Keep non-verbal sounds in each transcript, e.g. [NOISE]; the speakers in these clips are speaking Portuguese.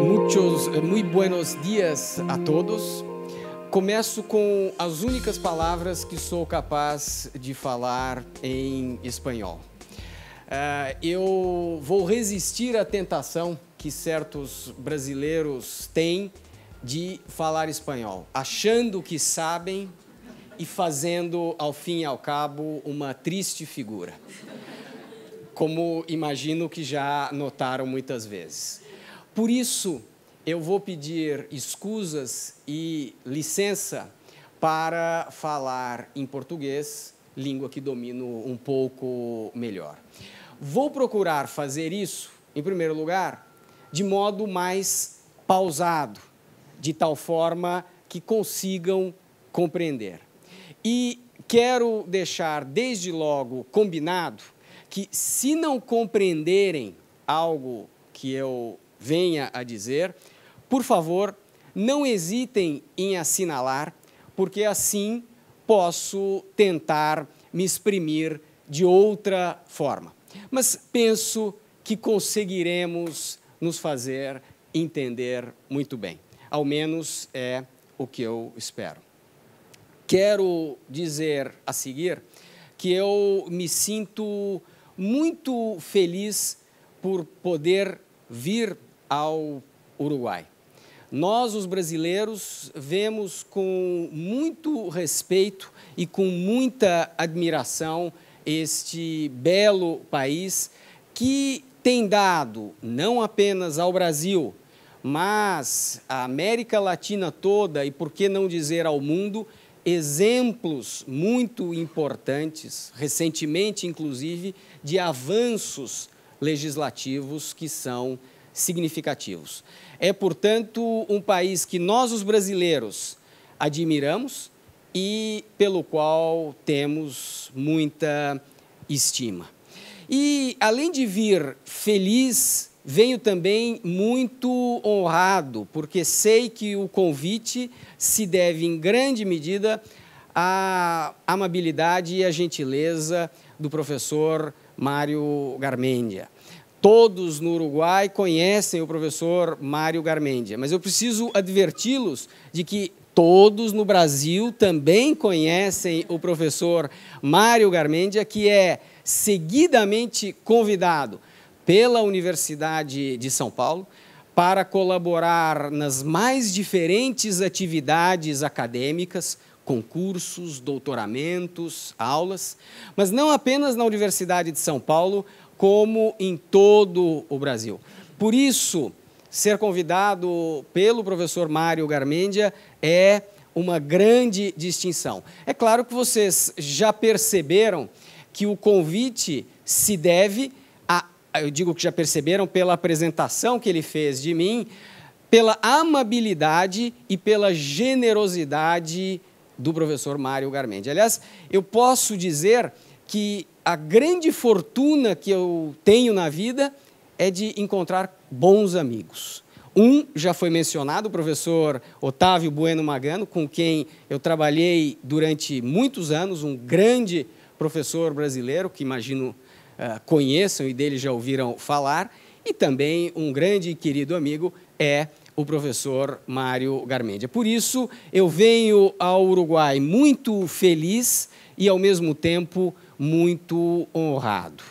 Muitos, eh, muy buenos dias a todos. Começo com as únicas palavras que sou capaz de falar em espanhol. Uh, eu vou resistir à tentação que certos brasileiros têm de falar espanhol, achando que sabem e fazendo, ao fim e ao cabo, uma triste figura. Como imagino que já notaram muitas vezes. Por isso, eu vou pedir escusas e licença para falar em português, língua que domino um pouco melhor. Vou procurar fazer isso, em primeiro lugar, de modo mais pausado, de tal forma que consigam compreender. E quero deixar desde logo combinado que, se não compreenderem algo que eu venha a dizer, por favor, não hesitem em assinalar, porque assim posso tentar me exprimir de outra forma. Mas penso que conseguiremos nos fazer entender muito bem. Ao menos é o que eu espero. Quero dizer a seguir que eu me sinto muito feliz por poder vir ao Uruguai. Nós, os brasileiros, vemos com muito respeito e com muita admiração este belo país que tem dado não apenas ao Brasil, mas a América Latina toda, e por que não dizer ao mundo, exemplos muito importantes, recentemente inclusive, de avanços legislativos que são significativos. É, portanto, um país que nós, os brasileiros, admiramos e pelo qual temos muita estima. E, além de vir feliz Venho também muito honrado, porque sei que o convite se deve, em grande medida, à amabilidade e à gentileza do professor Mário Garmendia. Todos no Uruguai conhecem o professor Mário Garmendia, mas eu preciso adverti-los de que todos no Brasil também conhecem o professor Mário Garmendia, que é seguidamente convidado pela Universidade de São Paulo para colaborar nas mais diferentes atividades acadêmicas, concursos, doutoramentos, aulas, mas não apenas na Universidade de São Paulo, como em todo o Brasil. Por isso, ser convidado pelo professor Mário Garmendia é uma grande distinção. É claro que vocês já perceberam que o convite se deve ah, eu digo que já perceberam pela apresentação que ele fez de mim, pela amabilidade e pela generosidade do professor Mário Garmendi. Aliás, eu posso dizer que a grande fortuna que eu tenho na vida é de encontrar bons amigos. Um já foi mencionado, o professor Otávio Bueno Magano, com quem eu trabalhei durante muitos anos, um grande professor brasileiro, que imagino eh, conheçam e dele já ouviram falar. E também um grande e querido amigo é o professor Mário Garmendia. Por isso, eu venho ao Uruguai muito feliz e, ao mesmo tempo, muito honrado.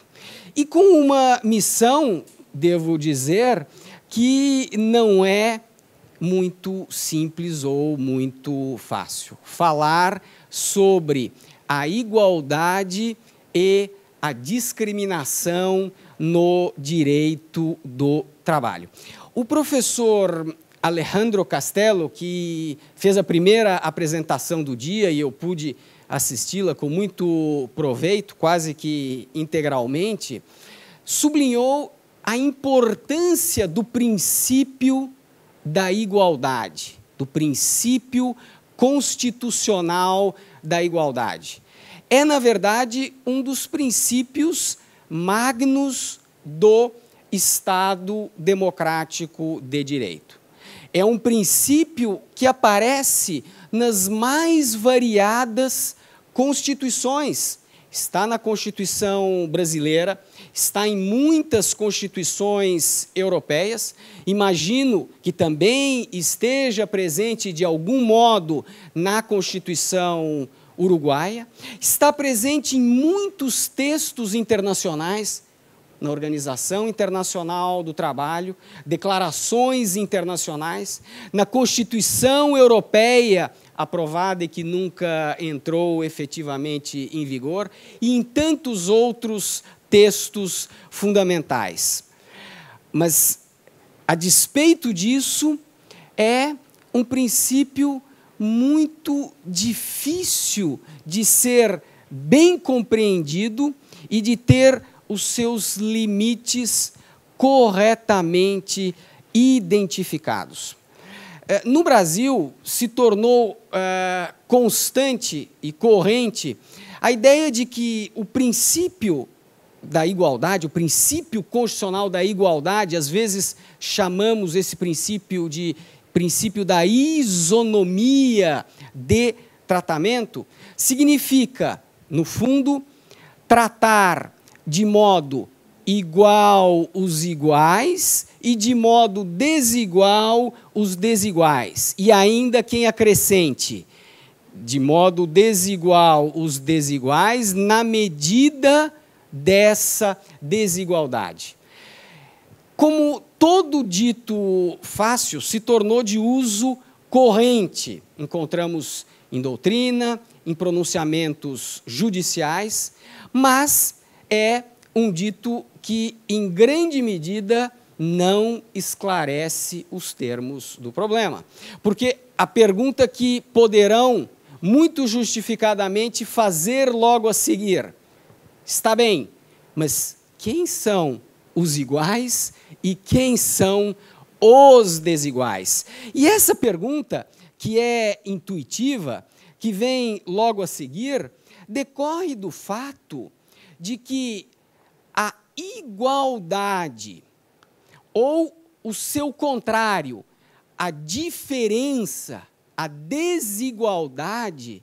E com uma missão, devo dizer, que não é muito simples ou muito fácil. Falar sobre a igualdade e a discriminação no direito do trabalho. O professor Alejandro Castelo, que fez a primeira apresentação do dia e eu pude assisti-la com muito proveito, quase que integralmente, sublinhou a importância do princípio da igualdade, do princípio constitucional da igualdade é, na verdade, um dos princípios magnos do Estado democrático de direito. É um princípio que aparece nas mais variadas constituições. Está na Constituição brasileira, está em muitas constituições europeias. Imagino que também esteja presente de algum modo na Constituição uruguaia, está presente em muitos textos internacionais, na Organização Internacional do Trabalho, declarações internacionais, na Constituição Europeia aprovada e que nunca entrou efetivamente em vigor, e em tantos outros textos fundamentais. Mas, a despeito disso, é um princípio muito difícil de ser bem compreendido e de ter os seus limites corretamente identificados. É, no Brasil, se tornou é, constante e corrente a ideia de que o princípio da igualdade, o princípio constitucional da igualdade, às vezes chamamos esse princípio de princípio da isonomia de tratamento, significa, no fundo, tratar de modo igual os iguais e de modo desigual os desiguais. E ainda quem acrescente, de modo desigual os desiguais, na medida dessa desigualdade. Como todo dito fácil se tornou de uso corrente. Encontramos em doutrina, em pronunciamentos judiciais, mas é um dito que, em grande medida, não esclarece os termos do problema. Porque a pergunta que poderão, muito justificadamente, fazer logo a seguir: está bem, mas quem são os iguais e quem são os desiguais? E essa pergunta, que é intuitiva, que vem logo a seguir, decorre do fato de que a igualdade, ou o seu contrário, a diferença, a desigualdade,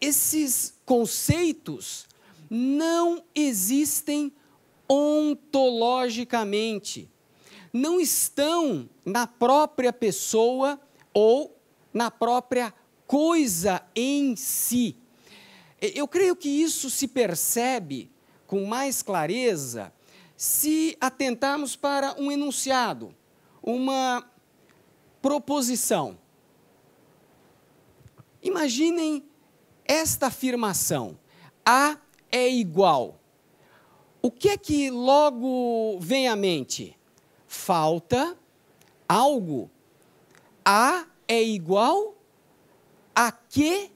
esses conceitos não existem ontologicamente. Não estão na própria pessoa ou na própria coisa em si. Eu creio que isso se percebe com mais clareza se atentarmos para um enunciado, uma proposição. Imaginem esta afirmação: A é igual o que é que logo vem à mente? Falta algo. A é igual a que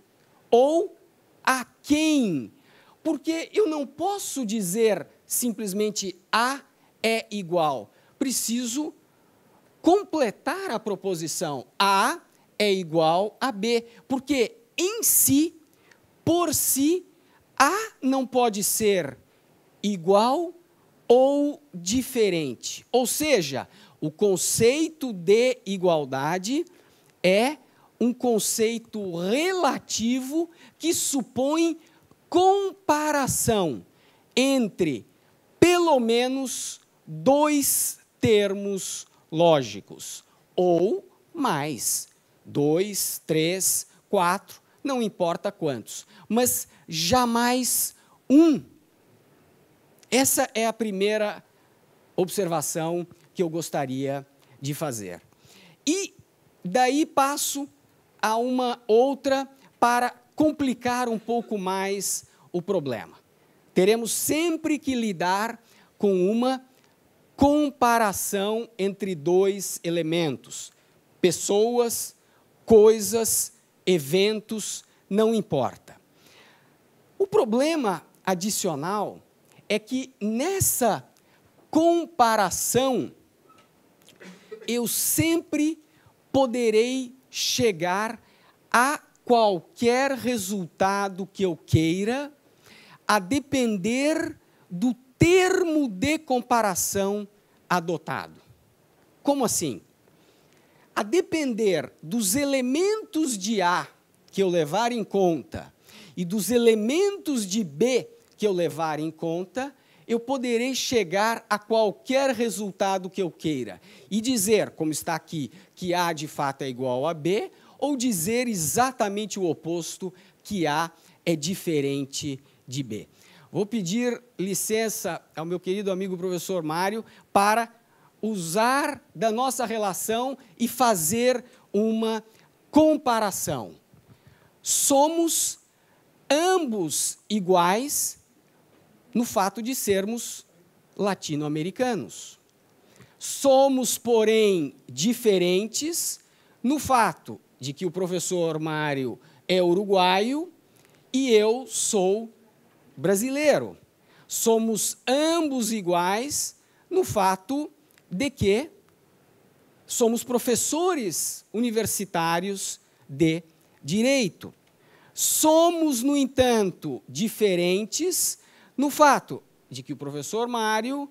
ou a quem. Porque eu não posso dizer simplesmente a é igual. Preciso completar a proposição. A é igual a B. Porque em si, por si, A não pode ser igual ou diferente. Ou seja, o conceito de igualdade é um conceito relativo que supõe comparação entre pelo menos dois termos lógicos ou mais dois, três, quatro, não importa quantos, mas jamais um essa é a primeira observação que eu gostaria de fazer. E daí passo a uma outra para complicar um pouco mais o problema. Teremos sempre que lidar com uma comparação entre dois elementos: pessoas, coisas, eventos, não importa. O problema adicional é que nessa comparação eu sempre poderei chegar a qualquer resultado que eu queira, a depender do termo de comparação adotado. Como assim? A depender dos elementos de A que eu levar em conta e dos elementos de B que eu levar em conta, eu poderei chegar a qualquer resultado que eu queira e dizer, como está aqui, que A de fato é igual a B, ou dizer exatamente o oposto, que A é diferente de B. Vou pedir licença ao meu querido amigo professor Mário para usar da nossa relação e fazer uma comparação. Somos ambos iguais no fato de sermos latino-americanos. Somos, porém, diferentes no fato de que o professor Mário é uruguaio e eu sou brasileiro. Somos ambos iguais no fato de que somos professores universitários de direito. Somos, no entanto, diferentes no fato de que o professor Mário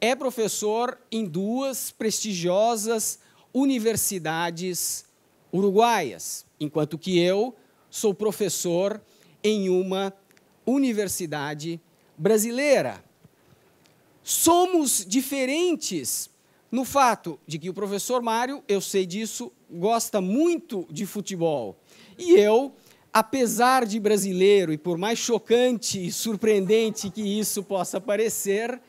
é professor em duas prestigiosas universidades uruguaias, enquanto que eu sou professor em uma universidade brasileira. Somos diferentes no fato de que o professor Mário, eu sei disso, gosta muito de futebol. E eu apesar de brasileiro, e por mais chocante e surpreendente que isso possa parecer,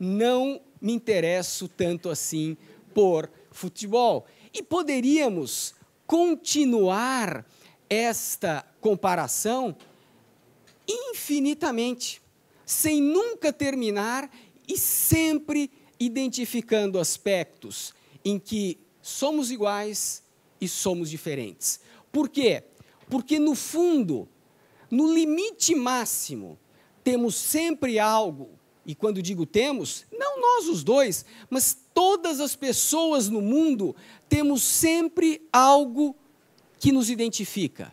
não me interesso tanto assim por futebol. E poderíamos continuar esta comparação infinitamente, sem nunca terminar e sempre identificando aspectos em que somos iguais e somos diferentes. Por quê? Porque, no fundo, no limite máximo, temos sempre algo, e quando digo temos, não nós os dois, mas todas as pessoas no mundo, temos sempre algo que nos identifica,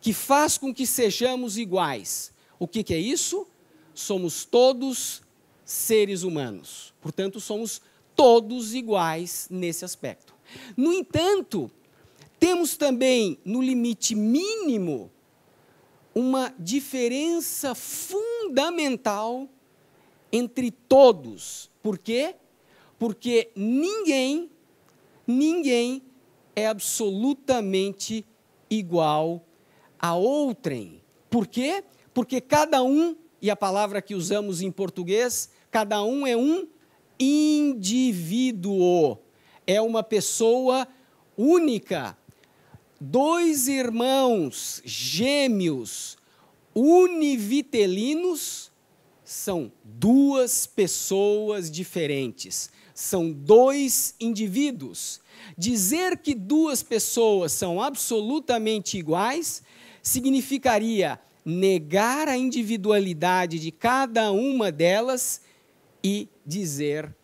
que faz com que sejamos iguais. O que, que é isso? Somos todos seres humanos, portanto, somos todos iguais nesse aspecto. No entanto, temos também, no limite mínimo, uma diferença fundamental entre todos. Por quê? Porque ninguém, ninguém é absolutamente igual a outrem. Por quê? Porque cada um, e a palavra que usamos em português, cada um é um indivíduo, é uma pessoa única, dois irmãos gêmeos univitelinos são duas pessoas diferentes, são dois indivíduos. Dizer que duas pessoas são absolutamente iguais significaria negar a individualidade de cada uma delas e dizer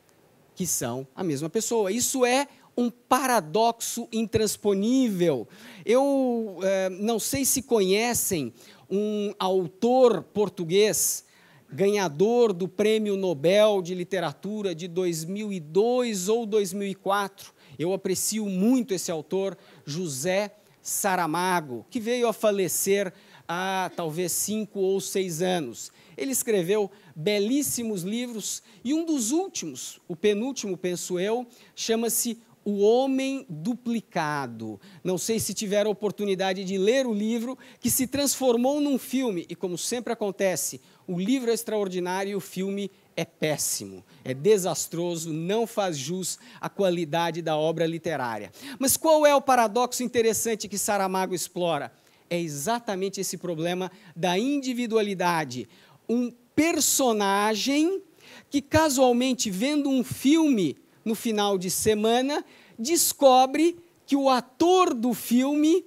que são a mesma pessoa. Isso é um paradoxo intransponível. Eu eh, não sei se conhecem um autor português, ganhador do Prêmio Nobel de Literatura de 2002 ou 2004. Eu aprecio muito esse autor, José Saramago, que veio a falecer há talvez cinco ou seis anos. Ele escreveu belíssimos livros e um dos últimos, o penúltimo, penso eu, chama-se o Homem Duplicado. Não sei se tiveram a oportunidade de ler o livro, que se transformou num filme. E como sempre acontece, o livro é extraordinário e o filme é péssimo, é desastroso, não faz jus à qualidade da obra literária. Mas qual é o paradoxo interessante que Saramago explora? É exatamente esse problema da individualidade. Um personagem que, casualmente, vendo um filme, no final de semana, descobre que o ator do filme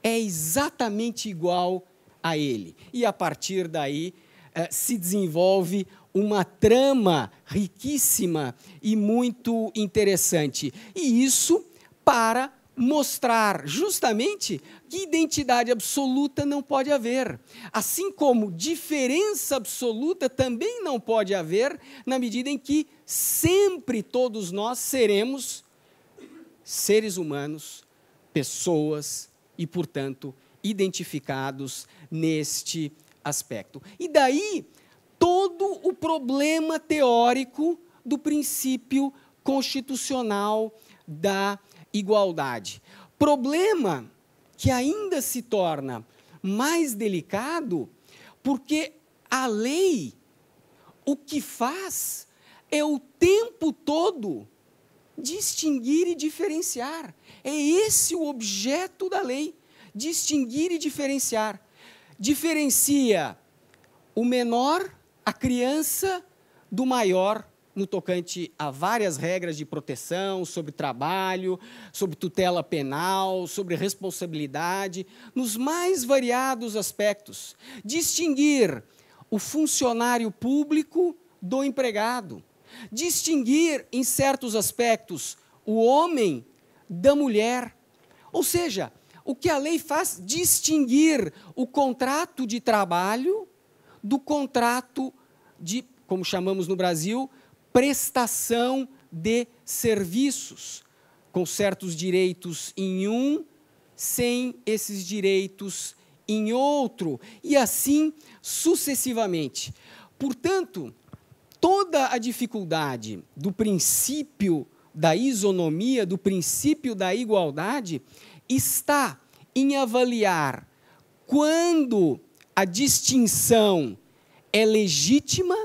é exatamente igual a ele. E a partir daí eh, se desenvolve uma trama riquíssima e muito interessante. E isso para mostrar justamente que identidade absoluta não pode haver, assim como diferença absoluta também não pode haver, na medida em que sempre todos nós seremos seres humanos, pessoas e, portanto, identificados neste aspecto. E daí todo o problema teórico do princípio constitucional da igualdade. Problema que ainda se torna mais delicado porque a lei o que faz é o tempo todo distinguir e diferenciar. É esse o objeto da lei: distinguir e diferenciar. Diferencia o menor, a criança, do maior, no tocante a várias regras de proteção, sobre trabalho, sobre tutela penal, sobre responsabilidade, nos mais variados aspectos. Distinguir o funcionário público do empregado. Distinguir, em certos aspectos, o homem da mulher. Ou seja, o que a lei faz? Distinguir o contrato de trabalho do contrato de, como chamamos no Brasil, prestação de serviços, com certos direitos em um, sem esses direitos em outro, e assim sucessivamente. Portanto, toda a dificuldade do princípio da isonomia, do princípio da igualdade, está em avaliar quando a distinção é legítima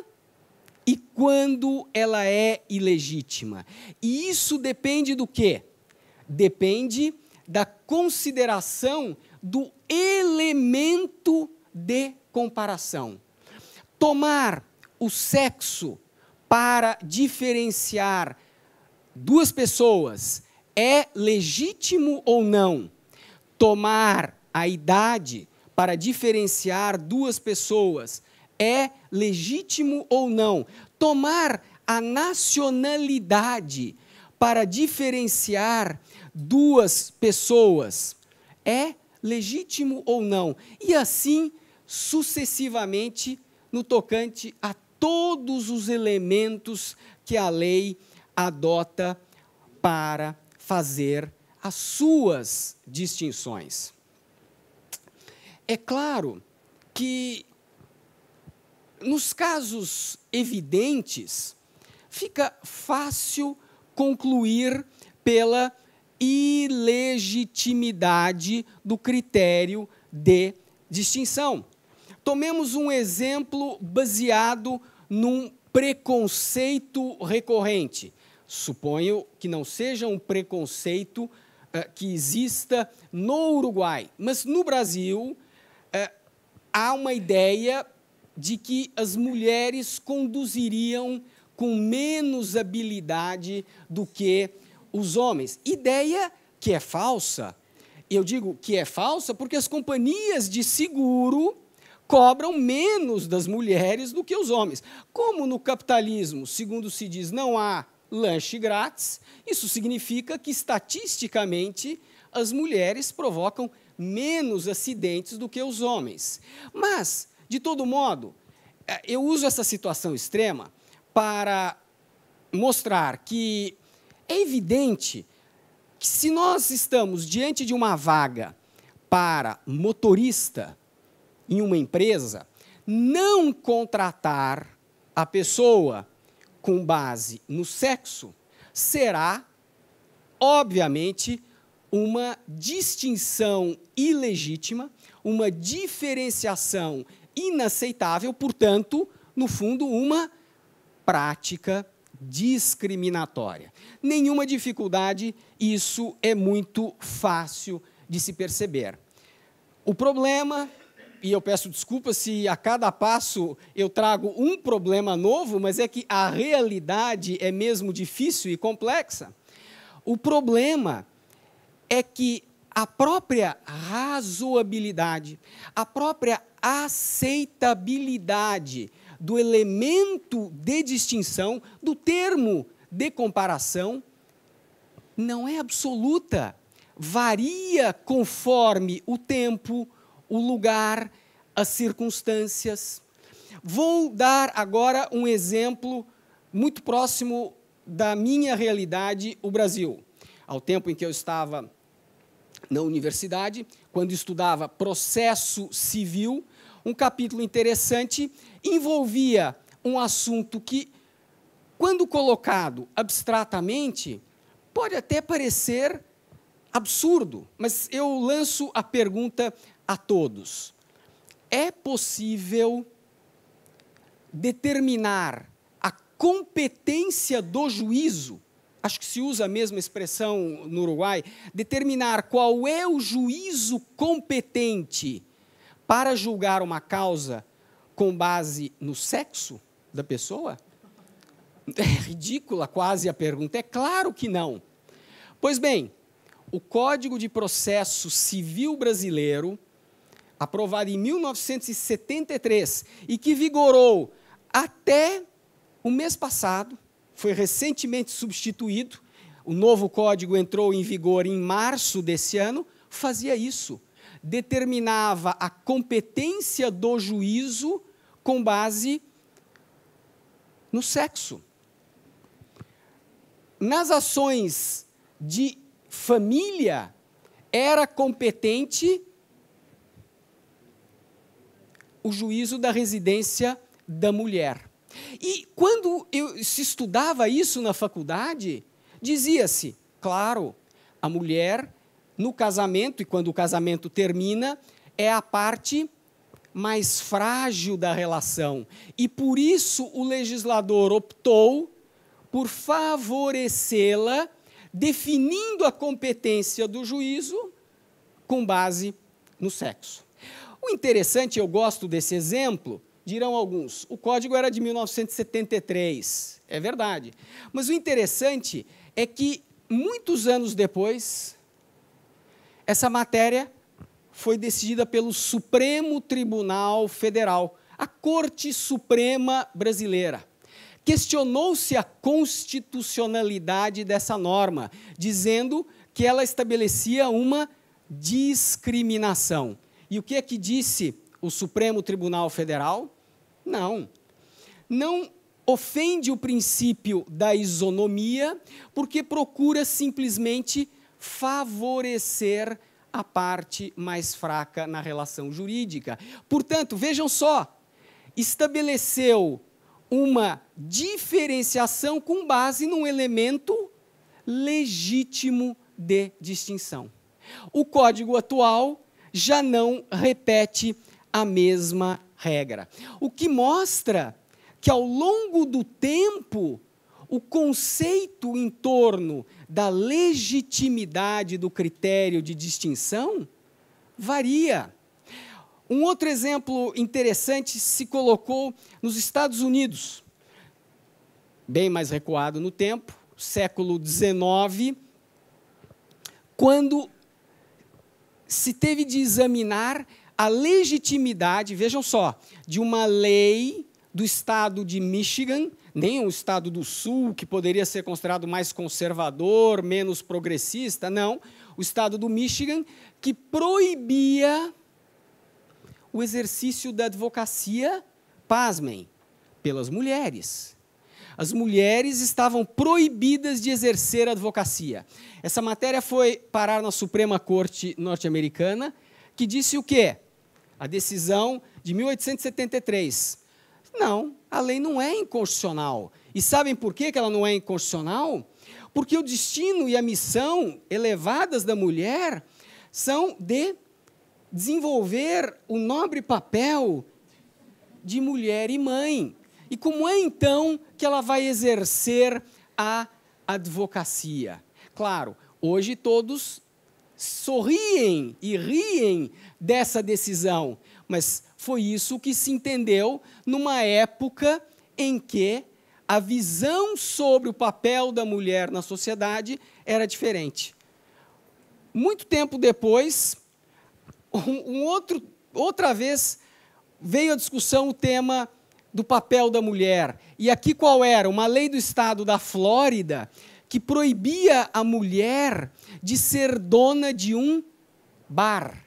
e quando ela é ilegítima. E isso depende do quê? Depende da consideração do elemento de comparação. Tomar o sexo para diferenciar duas pessoas é legítimo ou não? Tomar a idade para diferenciar duas pessoas é legítimo ou não. Tomar a nacionalidade para diferenciar duas pessoas é legítimo ou não. E assim sucessivamente no tocante a todos os elementos que a lei adota para fazer as suas distinções. É claro que nos casos evidentes, fica fácil concluir pela ilegitimidade do critério de distinção. Tomemos um exemplo baseado num preconceito recorrente. Suponho que não seja um preconceito uh, que exista no Uruguai, mas no Brasil uh, há uma ideia de que as mulheres conduziriam com menos habilidade do que os homens. Ideia que é falsa. Eu digo que é falsa porque as companhias de seguro cobram menos das mulheres do que os homens. Como no capitalismo, segundo se diz, não há lanche grátis, isso significa que estatisticamente as mulheres provocam menos acidentes do que os homens. Mas de todo modo, é, eu uso essa situação extrema para mostrar que é evidente que se nós estamos diante de uma vaga para motorista em uma empresa, não contratar a pessoa com base no sexo será, obviamente, uma distinção ilegítima, uma diferenciação inaceitável, portanto, no fundo, uma prática discriminatória. Nenhuma dificuldade, isso é muito fácil de se perceber. O problema, e eu peço desculpas se a cada passo eu trago um problema novo, mas é que a realidade é mesmo difícil e complexa. O problema é que a própria razoabilidade, a própria aceitabilidade do elemento de distinção, do termo de comparação, não é absoluta. Varia conforme o tempo, o lugar, as circunstâncias. Vou dar agora um exemplo muito próximo da minha realidade, o Brasil. Ao tempo em que eu estava na universidade, quando estudava processo civil, um capítulo interessante, envolvia um assunto que, quando colocado abstratamente, pode até parecer absurdo, mas eu lanço a pergunta a todos: é possível determinar a competência do juízo? Acho que se usa a mesma expressão no Uruguai, determinar qual é o juízo competente para julgar uma causa com base no sexo da pessoa? É ridícula quase a pergunta. É claro que não. Pois bem, o Código de Processo Civil Brasileiro, aprovado em 1973 e que vigorou até o mês passado, foi recentemente substituído. O novo código entrou em vigor em março desse ano, fazia isso determinava a competência do juízo com base no sexo. Nas ações de família, era competente o juízo da residência da mulher. E quando eu, se estudava isso na faculdade, dizia-se, claro, a mulher no casamento, e quando o casamento termina, é a parte mais frágil da relação. E por isso o legislador optou por favorecê-la, definindo a competência do juízo com base no sexo. O interessante, eu gosto desse exemplo, dirão alguns. O código era de 1973, é verdade. Mas o interessante é que muitos anos depois, essa matéria foi decidida pelo Supremo Tribunal Federal, a Corte Suprema Brasileira. Questionou-se a constitucionalidade dessa norma, dizendo que ela estabelecia uma discriminação. E o que é que disse o Supremo Tribunal Federal? Não. Não ofende o princípio da isonomia, porque procura simplesmente favorecer a parte mais fraca na relação jurídica. Portanto, vejam só, estabeleceu uma diferenciação com base num elemento legítimo de distinção. O código atual já não repete a mesma regra. O que mostra que, ao longo do tempo, o conceito em torno da legitimidade do critério de distinção varia. Um outro exemplo interessante se colocou nos Estados Unidos, bem mais recuado no tempo, século XIX, quando se teve de examinar a legitimidade, vejam só, de uma lei do estado de Michigan nem o Estado do Sul, que poderia ser considerado mais conservador, menos progressista, não. O Estado do Michigan, que proibia o exercício da advocacia, pasmem, pelas mulheres. As mulheres estavam proibidas de exercer a advocacia. Essa matéria foi parar na Suprema Corte norte-americana, que disse o quê? A decisão de 1873 não, a lei não é inconstitucional. E sabem por que ela não é inconstitucional? Porque o destino e a missão elevadas da mulher são de desenvolver o nobre papel de mulher e mãe. E como é então que ela vai exercer a advocacia? Claro, hoje todos sorriem e riem dessa decisão, mas foi isso que se entendeu numa época em que a visão sobre o papel da mulher na sociedade era diferente. Muito tempo depois, um outro, outra vez veio à discussão o tema do papel da mulher. E aqui qual era? Uma lei do estado da Flórida que proibia a mulher de ser dona de um bar.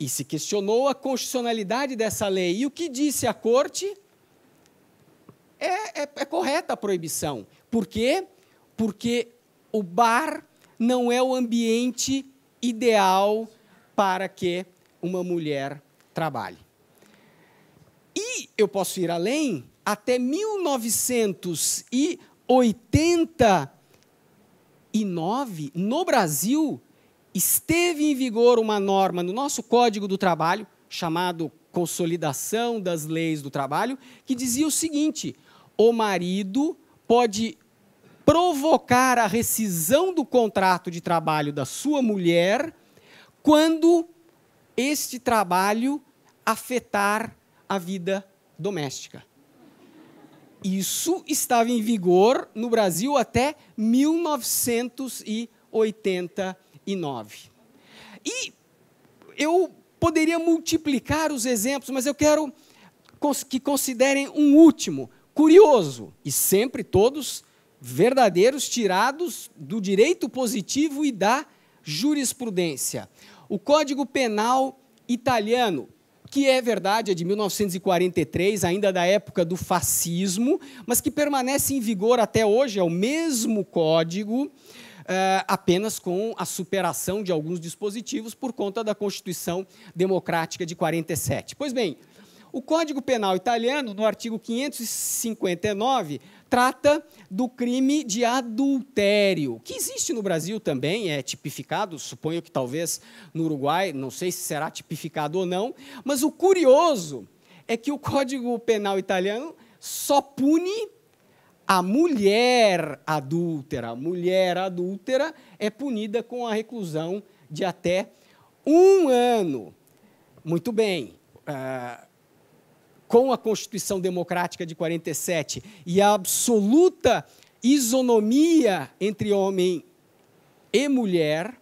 E se questionou a constitucionalidade dessa lei. E o que disse a corte? É, é, é correta a proibição. Por quê? Porque o bar não é o ambiente ideal para que uma mulher trabalhe. E eu posso ir além, até 1989, no Brasil, esteve em vigor uma norma no nosso Código do Trabalho, chamado Consolidação das Leis do Trabalho, que dizia o seguinte: o marido pode provocar a rescisão do contrato de trabalho da sua mulher quando este trabalho afetar a vida doméstica. Isso estava em vigor no Brasil até 1980 e 9. E eu poderia multiplicar os exemplos, mas eu quero que considerem um último, curioso, e sempre todos verdadeiros, tirados do direito positivo e da jurisprudência. O Código Penal italiano, que é verdade, é de 1943, ainda da época do fascismo, mas que permanece em vigor até hoje, é o mesmo código. Eh, apenas com a superação de alguns dispositivos por conta da Constituição Democrática de 47. Pois bem, o Código Penal italiano, no artigo 559, trata do crime de adultério, que existe no Brasil também, é tipificado, suponho que talvez no Uruguai, não sei se será tipificado ou não, mas o curioso é que o Código Penal italiano só pune a mulher adúltera, a mulher adúltera é punida com a reclusão de até um ano. Muito bem. Ah, com a Constituição Democrática de 47 e a absoluta isonomia entre homem e mulher,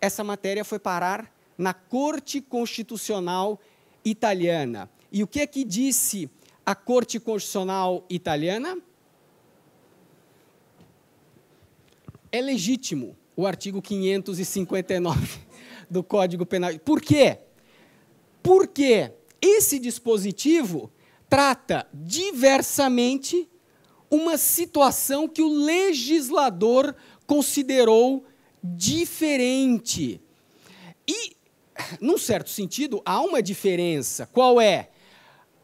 essa matéria foi parar na Corte Constitucional Italiana. E o que é que disse a Corte Constitucional Italiana? é legítimo o artigo 559 [LAUGHS] do Código Penal. Por quê? Porque esse dispositivo trata diversamente uma situação que o legislador considerou diferente. E, num certo sentido, há uma diferença. Qual é?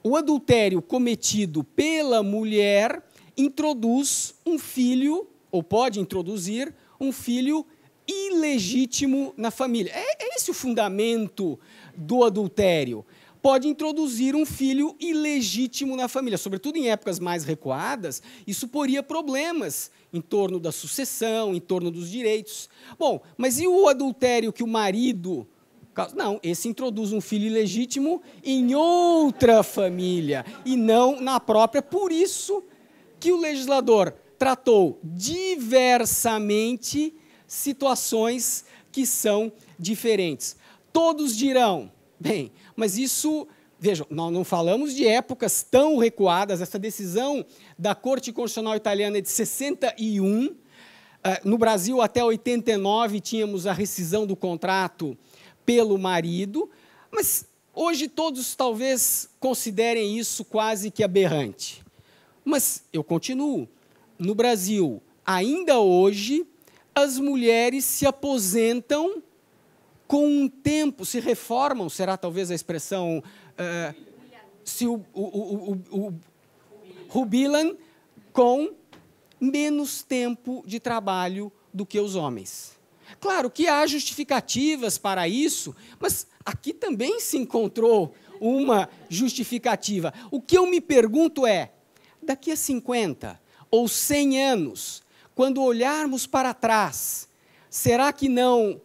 O adultério cometido pela mulher introduz um filho ou pode introduzir um filho ilegítimo na família. É, é esse o fundamento do adultério. Pode introduzir um filho ilegítimo na família, sobretudo em épocas mais recuadas, isso poria problemas em torno da sucessão, em torno dos direitos. Bom, mas e o adultério que o marido não, esse introduz um filho ilegítimo em outra família e não na própria. Por isso que o legislador tratou diversamente situações que são diferentes. Todos dirão, bem, mas isso Vejam, nós não falamos de épocas tão recuadas. Essa decisão da Corte Constitucional Italiana é de 61. Eh, no Brasil, até 89, tínhamos a rescisão do contrato pelo marido. Mas hoje todos talvez considerem isso quase que aberrante. Mas eu continuo no Brasil, ainda hoje, as mulheres se aposentam com um tempo, se reformam, será talvez a expressão, uh, se o, o, o, o rubilan com menos tempo de trabalho do que os homens. Claro que há justificativas para isso, mas aqui também se encontrou uma justificativa. O que eu me pergunto é: daqui a 50, ou 100 anos, quando olharmos para trás, será que não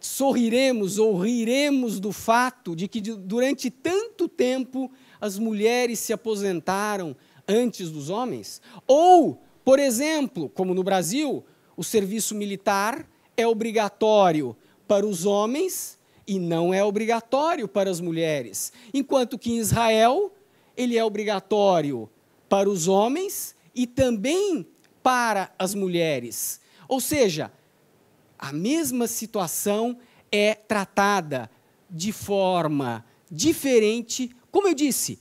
sorriremos ou riremos do fato de que durante tanto tempo as mulheres se aposentaram antes dos homens? Ou, por exemplo, como no Brasil, o serviço militar é obrigatório para os homens e não é obrigatório para as mulheres, enquanto que em Israel ele é obrigatório para os homens e também para as mulheres. Ou seja, a mesma situação é tratada de forma diferente, como eu disse,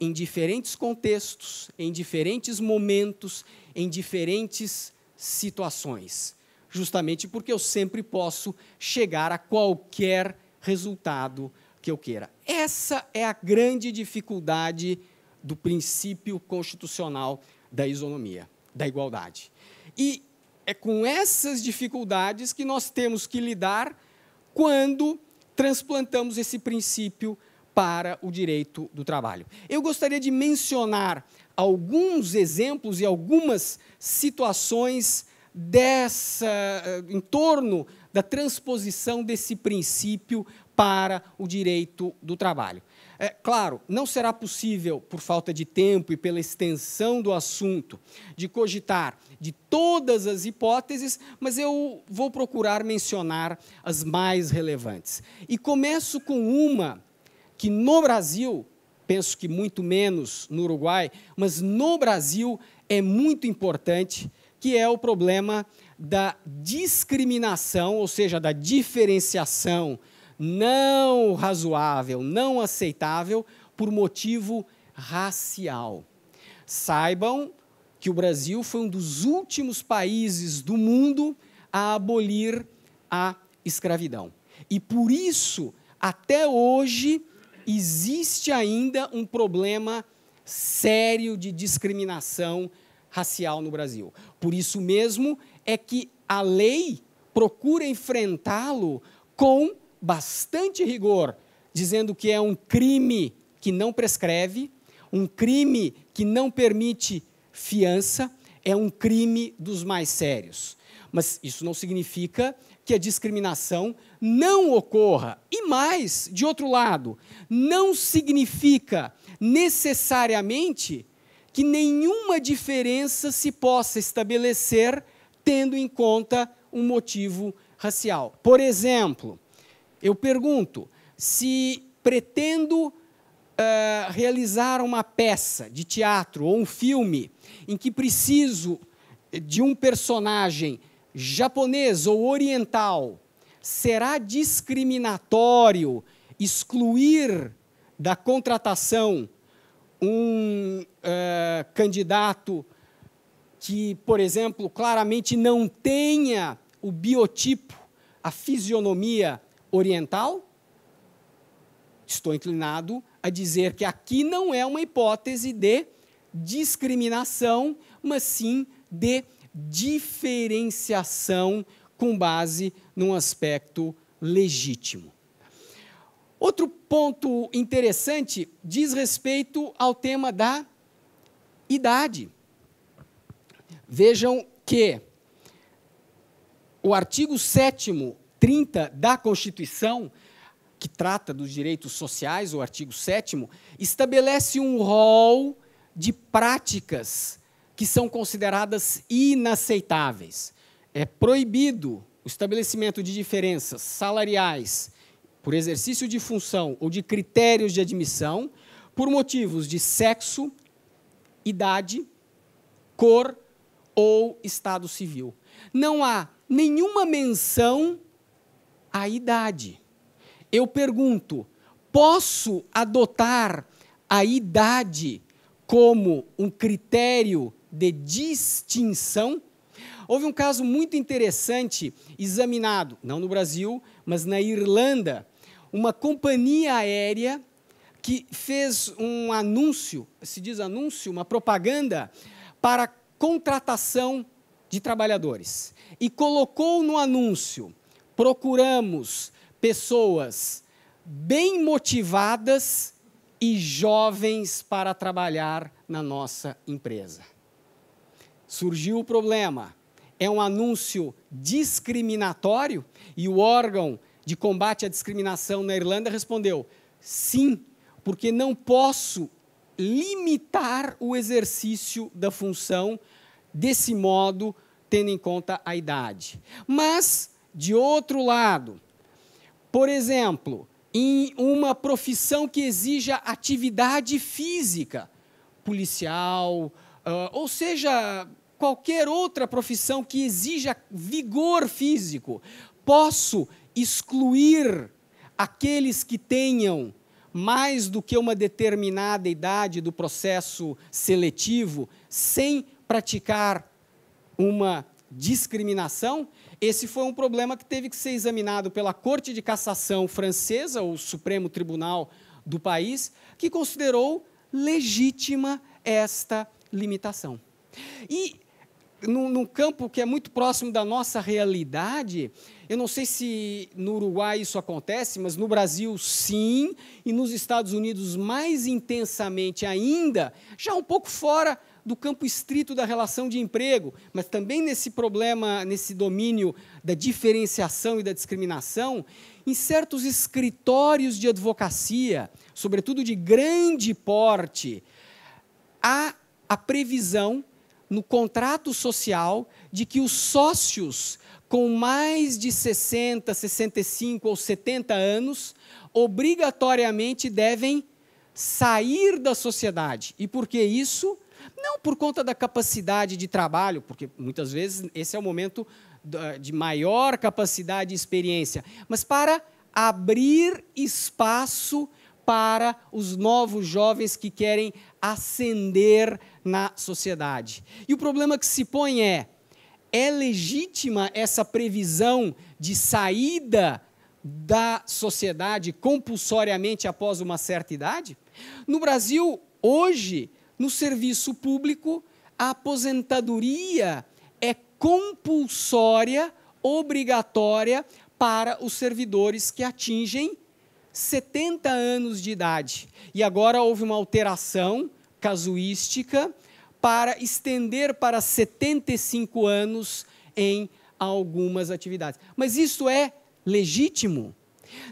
em diferentes contextos, em diferentes momentos, em diferentes situações. Justamente porque eu sempre posso chegar a qualquer resultado que eu queira. Essa é a grande dificuldade do princípio constitucional da isonomia, da igualdade. E é com essas dificuldades que nós temos que lidar quando transplantamos esse princípio para o direito do trabalho. Eu gostaria de mencionar alguns exemplos e algumas situações dessa eh, em torno da transposição desse princípio para o direito do trabalho. É, claro, não será possível, por falta de tempo e pela extensão do assunto, de cogitar de todas as hipóteses, mas eu vou procurar mencionar as mais relevantes. E começo com uma que no Brasil, penso que muito menos no Uruguai, mas no Brasil é muito importante, que é o problema da discriminação, ou seja, da diferenciação não razoável, não aceitável por motivo racial. Saibam que o Brasil foi um dos últimos países do mundo a abolir a escravidão. E por isso, até hoje, existe ainda um problema sério de discriminação racial no Brasil. Por isso mesmo é que a lei procura enfrentá-lo com bastante rigor, dizendo que é um crime que não prescreve, um crime que não permite fiança, é um crime dos mais sérios. Mas isso não significa que a discriminação não ocorra. E mais, de outro lado, não significa necessariamente que nenhuma diferença se possa estabelecer tendo em conta um motivo racial. Por exemplo, eu pergunto se pretendo uh, realizar uma peça de teatro ou um filme em que preciso de um personagem japonês ou oriental, será discriminatório excluir da contratação um uh, candidato que, por exemplo, claramente não tenha o biotipo, a fisionomia oriental? Estou inclinado a dizer que aqui não é uma hipótese de discriminação, mas sim de diferenciação com base num aspecto legítimo. Outro ponto interessante diz respeito ao tema da idade. Vejam que o artigo 7 30 da Constituição, que trata dos direitos sociais, o artigo 7, estabelece um rol de práticas que são consideradas inaceitáveis. É proibido o estabelecimento de diferenças salariais por exercício de função ou de critérios de admissão por motivos de sexo, idade, cor ou estado civil. Não há nenhuma menção a idade. Eu pergunto: posso adotar a idade como um critério de distinção? Houve um caso muito interessante examinado, não no Brasil, mas na Irlanda. Uma companhia aérea que fez um anúncio, se diz anúncio, uma propaganda para contratação de trabalhadores. E colocou no anúncio procuramos pessoas bem motivadas e jovens para trabalhar na nossa empresa. Surgiu o problema. É um anúncio discriminatório e o órgão de combate à discriminação na Irlanda respondeu: sim, porque não posso limitar o exercício da função desse modo, tendo em conta a idade. Mas de outro lado, por exemplo, em uma profissão que exija atividade física, policial, uh, ou seja, qualquer outra profissão que exija vigor físico, posso excluir aqueles que tenham mais do que uma determinada idade do processo seletivo sem praticar uma discriminação? Esse foi um problema que teve que ser examinado pela Corte de Cassação francesa, o Supremo Tribunal do país, que considerou legítima esta limitação. E num, campo que é muito próximo da nossa realidade, eu não sei se no Uruguai isso acontece, mas no Brasil sim, e nos Estados Unidos mais intensamente ainda, já um pouco fora do campo estrito da relação de emprego, mas também nesse problema, nesse domínio da diferenciação e da discriminação, em certos escritórios de advocacia, sobretudo de grande porte, há a previsão no contrato social de que os sócios com mais de 60, 65 ou 70 anos obrigatoriamente devem sair da sociedade. E por que isso? não por conta da capacidade de trabalho, porque muitas vezes esse é o momento de maior capacidade e experiência, mas para abrir espaço para os novos jovens que querem ascender na sociedade. E o problema que se põe é: é legítima essa previsão de saída da sociedade compulsoriamente após uma certa idade? No Brasil, hoje, no serviço público, a aposentadoria é compulsória, obrigatória para os servidores que atingem 70 anos de idade. E agora houve uma alteração casuística para estender para 75 anos em algumas atividades. Mas isso é legítimo.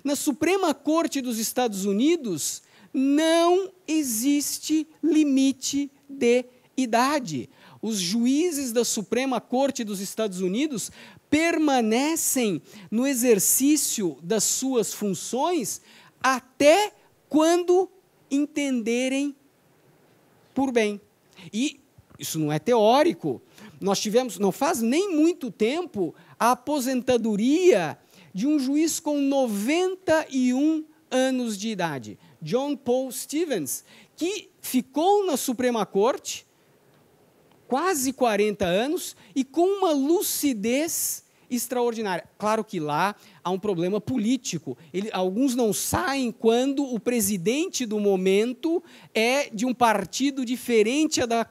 Na Suprema Corte dos Estados Unidos, não existe limite de idade. Os juízes da Suprema Corte dos Estados Unidos permanecem no exercício das suas funções até quando entenderem por bem. E isso não é teórico. Nós tivemos, não faz nem muito tempo, a aposentadoria de um juiz com 91 anos de idade. John Paul Stevens, que ficou na Suprema Corte quase 40 anos e com uma lucidez extraordinária. Claro que lá há um problema político. Ele, alguns não saem quando o presidente do momento é de um partido diferente ao da,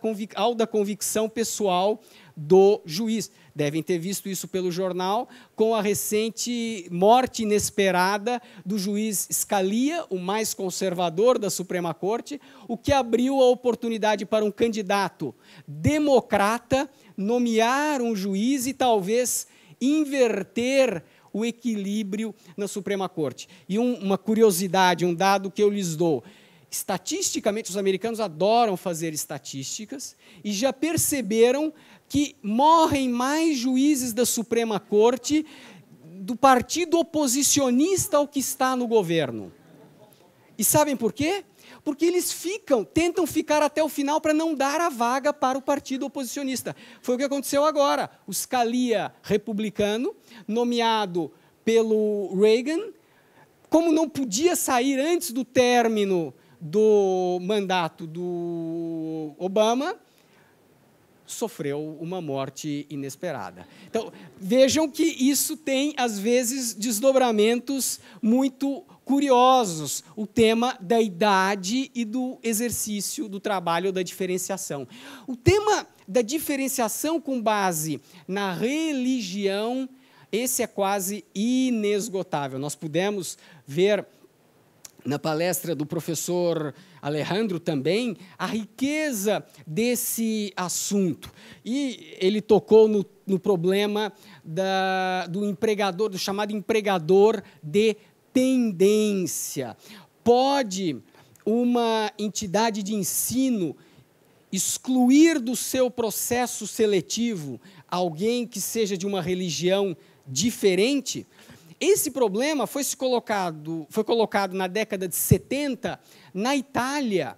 da convicção pessoal do juiz devem ter visto isso pelo jornal, com a recente morte inesperada do juiz Scalia, o mais conservador da Suprema Corte, o que abriu a oportunidade para um candidato democrata nomear um juiz e talvez inverter o equilíbrio na Suprema Corte. E um, uma curiosidade, um dado que eu lhes dou estatisticamente, os americanos adoram fazer estatísticas e já perceberam que morrem mais juízes da Suprema Corte do partido oposicionista ao que está no governo. E sabem por quê? Porque eles ficam, tentam ficar até o final para não dar a vaga para o partido oposicionista. Foi o que aconteceu agora. O Scalia, republicano, nomeado pelo Reagan, como não podia sair antes do término do mandato do Obama, sofreu uma morte inesperada. Então, vejam que isso tem, às vezes, desdobramentos muito curiosos, o tema da idade e do exercício do trabalho da diferenciação. O tema da diferenciação com base na religião, esse é quase inesgotável. Nós pudemos ver na palestra do professor Alejandro também, a riqueza desse assunto. E ele tocou no, no problema da, do empregador, do chamado empregador de tendência. Pode uma entidade de ensino excluir do seu processo seletivo alguém que seja de uma religião diferente? Esse problema foi, colocado, foi colocado na década de 70 na Itália,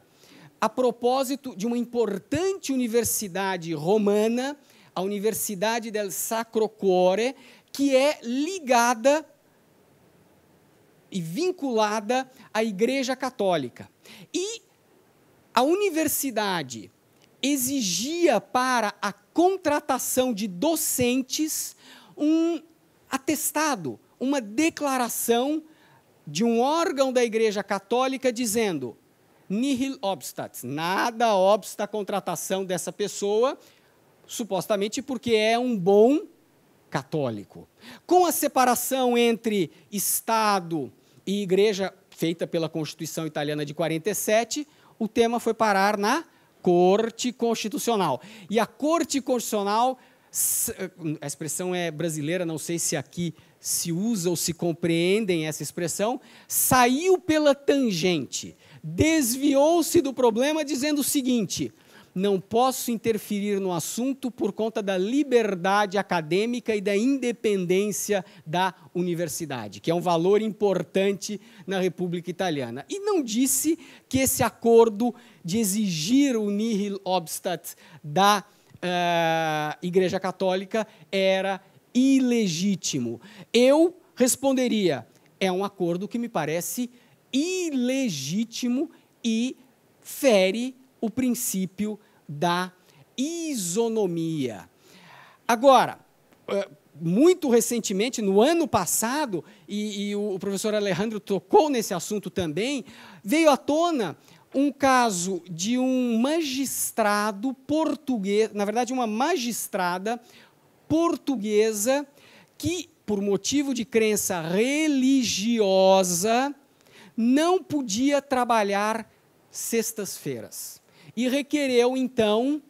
a propósito de uma importante universidade romana, a Universidade del Sacro Cuore, que é ligada e vinculada à Igreja Católica. E a universidade exigia para a contratação de docentes um atestado, uma declaração de um órgão da Igreja Católica dizendo: nihil obstat, nada obsta a contratação dessa pessoa, supostamente porque é um bom católico. Com a separação entre Estado e Igreja feita pela Constituição Italiana de 47, o tema foi parar na Corte Constitucional. E a Corte Constitucional, eh, a expressão é brasileira, não sei se aqui se usa ou se compreendem essa expressão, saiu pela tangente, desviou-se do problema dizendo o seguinte: não posso interferir no assunto por conta da liberdade acadêmica e da independência da universidade, que é um valor importante na República Italiana. E não disse que esse acordo de exigir o nihil obstat da uh, Igreja Católica era ilegítimo. Eu responderia: é um acordo que me parece ilegítimo e fere o princípio da isonomia. Agora, eh, muito recentemente, no ano passado, e, e, o professor Alejandro tocou nesse assunto também, veio à tona um caso de um magistrado português, na verdade, uma magistrada portuguesa que, por motivo de crença religiosa, não podia trabalhar sextas-feiras. E requereu, então,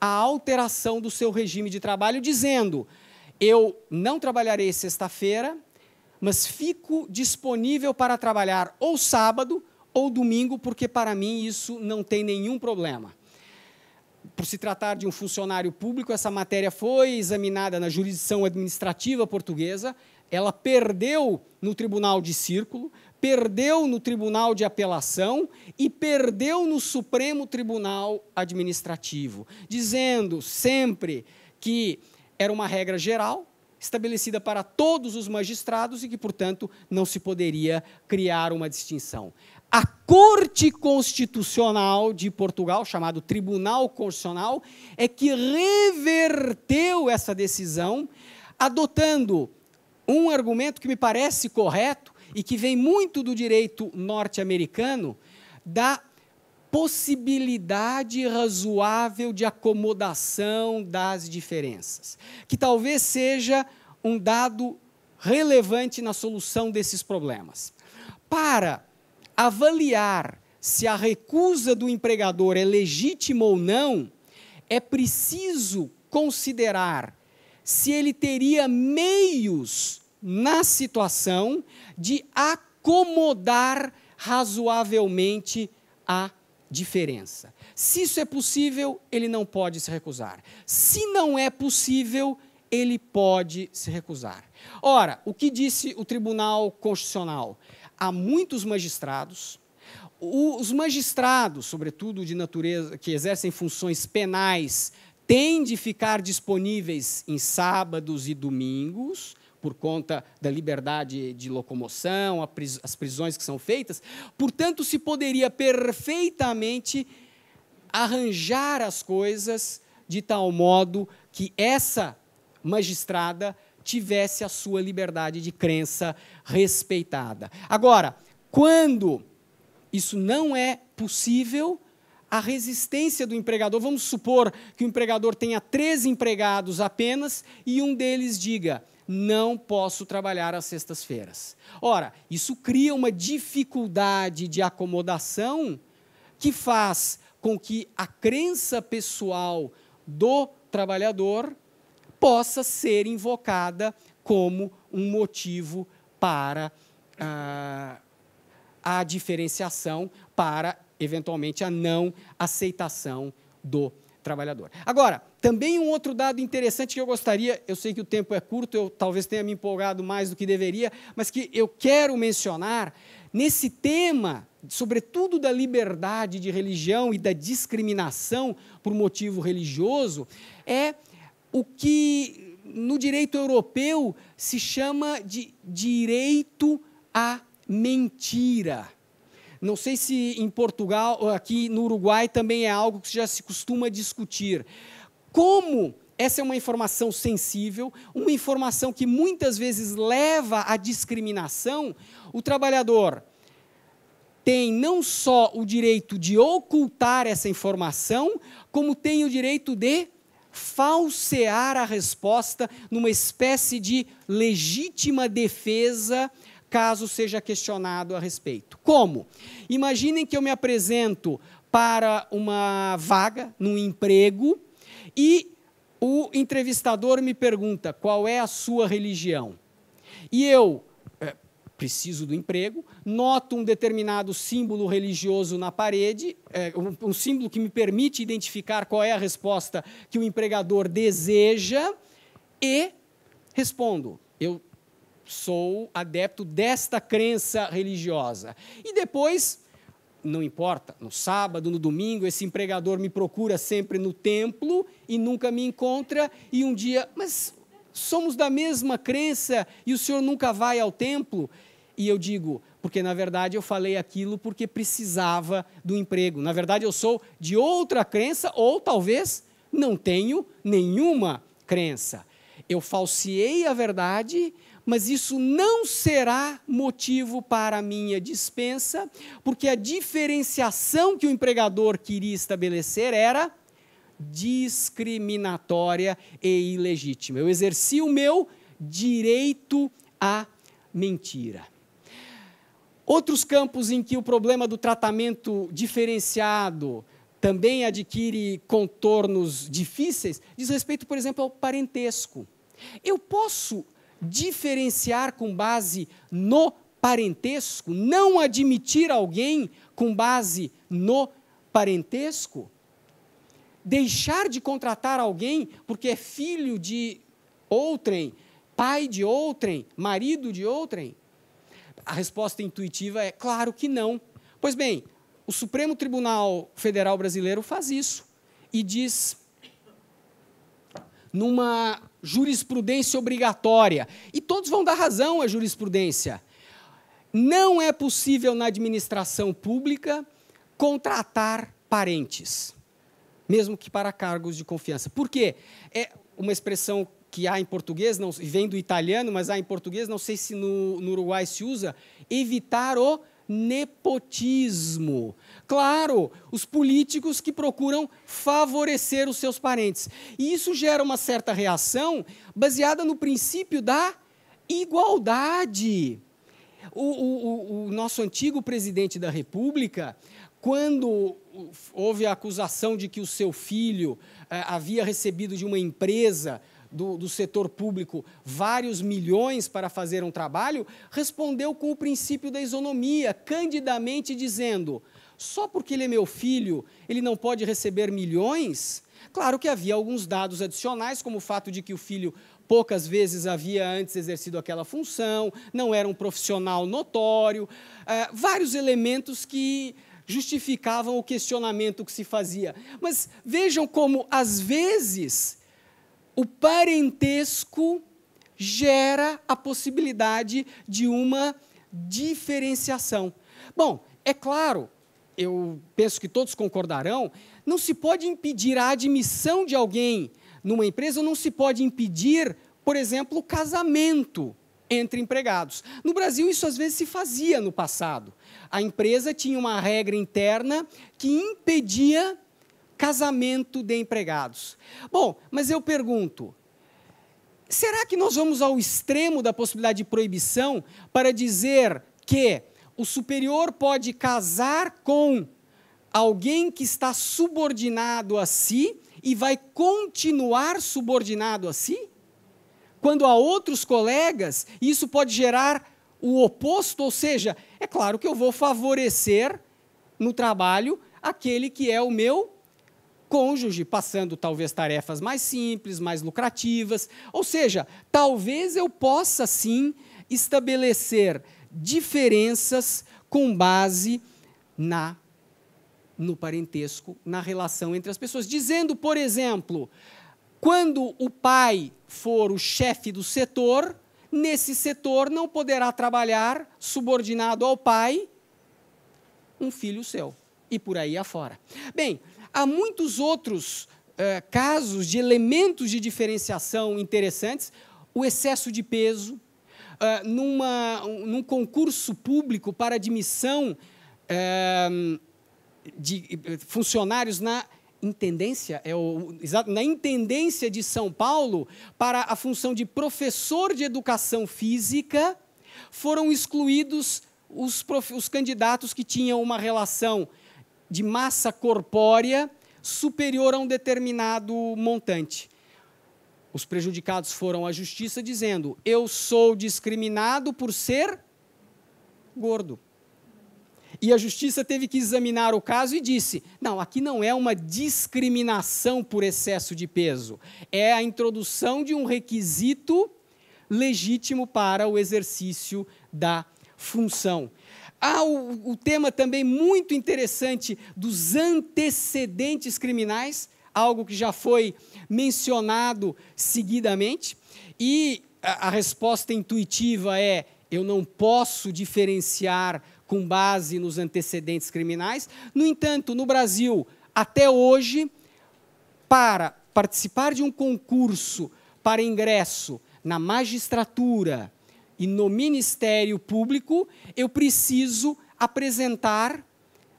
a alteração do seu regime de trabalho, dizendo: eu não trabalharei sexta-feira, mas fico disponível para trabalhar ou sábado ou domingo, porque para mim isso não tem nenhum problema por se tratar de um funcionário público, essa matéria foi examinada na jurisdição administrativa portuguesa, ela perdeu no Tribunal de Círculo, perdeu no Tribunal de Apelação e perdeu no Supremo Tribunal Administrativo, dizendo sempre que era uma regra geral, estabelecida para todos os magistrados e que, portanto, não se poderia criar uma distinção a Corte Constitucional de Portugal, chamado Tribunal Constitucional, é que reverteu essa decisão, adotando um argumento que me parece correto e que vem muito do direito norte-americano da possibilidade razoável de acomodação das diferenças, que talvez seja um dado relevante na solução desses problemas. Para avaliar se a recusa do empregador é legítima ou não, é preciso considerar se ele teria meios na situação de acomodar razoavelmente a diferença. Se isso é possível, ele não pode se recusar. Se não é possível, ele pode se recusar. Ora, o que disse o Tribunal Constitucional? a muitos magistrados. Os magistrados, sobretudo de natureza que exercem funções penais, têm de ficar disponíveis em sábados e domingos por conta da liberdade de locomoção, as prisões que são feitas. Portanto, se poderia perfeitamente arranjar as coisas de tal modo que essa magistrada tivesse a sua liberdade de crença respeitada. Agora, quando isso não é possível, a resistência do empregador, vamos supor que o empregador tenha três empregados apenas e um deles diga: não posso trabalhar às sextas-feiras. Ora, isso cria uma dificuldade de acomodação que faz com que a crença pessoal do trabalhador possa ser invocada como um motivo para ah, a diferenciação, para eventualmente a não aceitação do trabalhador. Agora, também um outro dado interessante que eu gostaria, eu sei que o tempo é curto, eu talvez tenha me empolgado mais do que deveria, mas que eu quero mencionar nesse tema, sobretudo da liberdade de religião e da discriminação por motivo religioso, é o que no direito europeu se chama de direito à mentira. Não sei se em Portugal, aqui no Uruguai, também é algo que já se costuma discutir. Como essa é uma informação sensível, uma informação que muitas vezes leva à discriminação, o trabalhador tem não só o direito de ocultar essa informação, como tem o direito de falsear a resposta numa espécie de legítima defesa caso seja questionado a respeito. Como? Imaginem que eu me apresento para uma vaga num emprego e o entrevistador me pergunta qual é a sua religião. E eu preciso do emprego, noto um determinado símbolo religioso na parede, é, um, símbolo que me permite identificar qual é a resposta que o empregador deseja, e respondo: eu sou adepto desta crença religiosa. E depois. Não importa, no sábado, no domingo, esse empregador me procura sempre no templo e nunca me encontra. E um dia, mas somos da mesma crença e o senhor nunca vai ao templo? e eu digo, porque na verdade eu falei aquilo porque precisava do emprego. Na verdade eu sou de outra crença ou talvez não tenho nenhuma crença. Eu falseei a verdade, mas isso não será motivo para a minha dispensa, porque a diferenciação que o empregador queria estabelecer era discriminatória e ilegítima. Eu exerci o meu direito à mentira. Outros campos em que o problema do tratamento diferenciado também adquire contornos difíceis diz respeito, por exemplo, ao parentesco. Eu posso diferenciar com base no parentesco, não admitir alguém com base no parentesco, deixar de contratar alguém porque é filho de outrem, pai de outrem, marido de outrem a resposta intuitiva é claro que não. Pois bem, o Supremo Tribunal Federal Brasileiro faz isso e diz numa jurisprudência obrigatória, e todos vão dar razão à jurisprudência. Não é possível na administração pública contratar parentes, mesmo que para cargos de confiança. Por quê? É uma expressão que há em português, não, vem do italiano, mas há em português, não sei se no, no Uruguai se usa, evitar o nepotismo. Claro, os políticos que procuram favorecer os seus parentes. E isso gera uma certa reação baseada no princípio da igualdade. O, o, o nosso antigo presidente da República, quando houve a acusação de que o seu filho eh, havia recebido de uma empresa do, do setor público vários milhões para fazer um trabalho, respondeu com o princípio da isonomia, candidamente dizendo: só porque ele é meu filho, ele não pode receber milhões? Claro que havia alguns dados adicionais, como o fato de que o filho poucas vezes havia antes exercido aquela função, não era um profissional notório, eh, vários elementos que justificavam o questionamento que se fazia. Mas vejam como, às vezes, o parentesco gera a possibilidade de uma diferenciação. Bom, é claro, eu penso que todos concordarão, não se pode impedir a admissão de alguém numa empresa, não se pode impedir, por exemplo, o casamento entre empregados. No Brasil, isso às vezes se fazia no passado. A empresa tinha uma regra interna que impedia casamento de empregados. Bom, mas eu pergunto, será que nós vamos ao extremo da possibilidade de proibição para dizer que o superior pode casar com alguém que está subordinado a si e vai continuar subordinado a si? Quando há outros colegas, isso pode gerar o oposto, ou seja, é claro que eu vou favorecer no trabalho aquele que é o meu cônjuge, passando talvez tarefas mais simples, mais lucrativas. Ou seja, talvez eu possa sim estabelecer diferenças com base na no parentesco, na relação entre as pessoas, dizendo, por exemplo, quando o pai for o chefe do setor, nesse setor não poderá trabalhar subordinado ao pai um filho seu e por aí afora. Bem, Há muitos outros eh, casos de elementos de diferenciação interessantes, o excesso de peso, eh, numa, num concurso público para admissão eh, de funcionários na intendência, é o, na intendência de São Paulo, para a função de professor de educação física, foram excluídos os, prof, os candidatos que tinham uma relação de massa corpórea superior a um determinado montante. Os prejudicados foram à justiça dizendo: Eu sou discriminado por ser gordo. E a justiça teve que examinar o caso e disse: Não, aqui não é uma discriminação por excesso de peso, é a introdução de um requisito legítimo para o exercício da função. Há o, o tema também muito interessante dos antecedentes criminais, algo que já foi mencionado seguidamente. E a, a resposta intuitiva é: eu não posso diferenciar com base nos antecedentes criminais. No entanto, no Brasil, até hoje, para participar de um concurso para ingresso na magistratura, e no Ministério Público, eu preciso apresentar